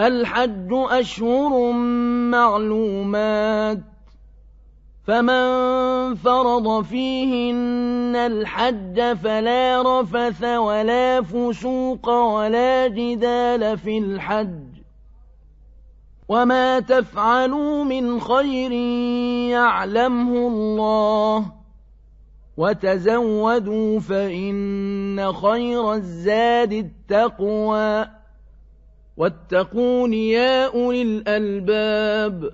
الحج أشهر معلومات فمن فرض فيهن الحج فلا رفث ولا فسوق ولا جدال في الحج وما تفعلوا من خير يعلمه الله وتزودوا فإن خير الزاد التقوى واتقون يا أولي الألباب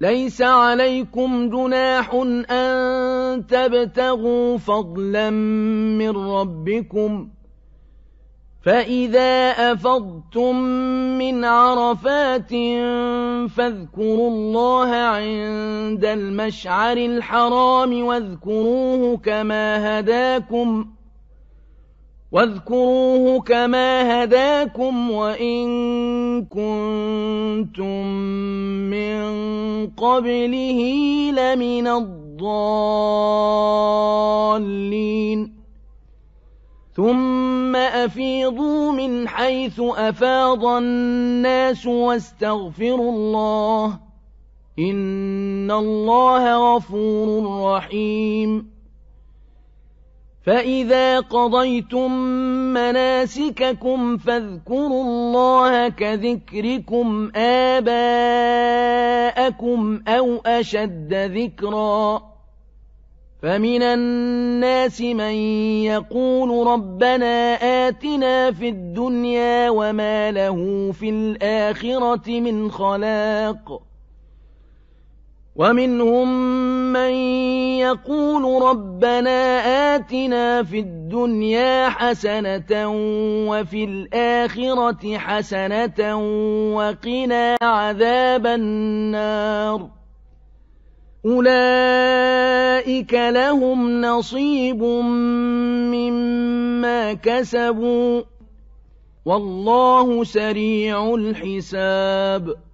ليس عليكم جناح أن تبتغوا فضلا من ربكم فإذا أفضتم من عرفات فاذكروا الله عند المشعر الحرام واذكروه كما هداكم ۖ واذكروه كما هداكم وإن كنتم من قبله لمن الضالين ثم أفيضوا من حيث أفاض الناس واستغفروا الله إن الله غفور رحيم فإذا قضيتم مناسككم فاذكروا الله كذكركم آباءكم أو أشد ذكرا فمن الناس من يقول ربنا آتنا في الدنيا وما له في الآخرة من خلاق ومنهم مَّن يَقُولُ رَبَّنَا آتِنَا فِي الدُّنْيَا حَسَنَةً وَفِي الْآخِرَةِ حَسَنَةً وَقِنَا عَذَابَ النَّارِ أُولَئِكَ لَهُمْ نَصِيبٌ مِّمَّا كَسَبُوا وَاللَّهُ سَرِيعُ الْحِسَابِ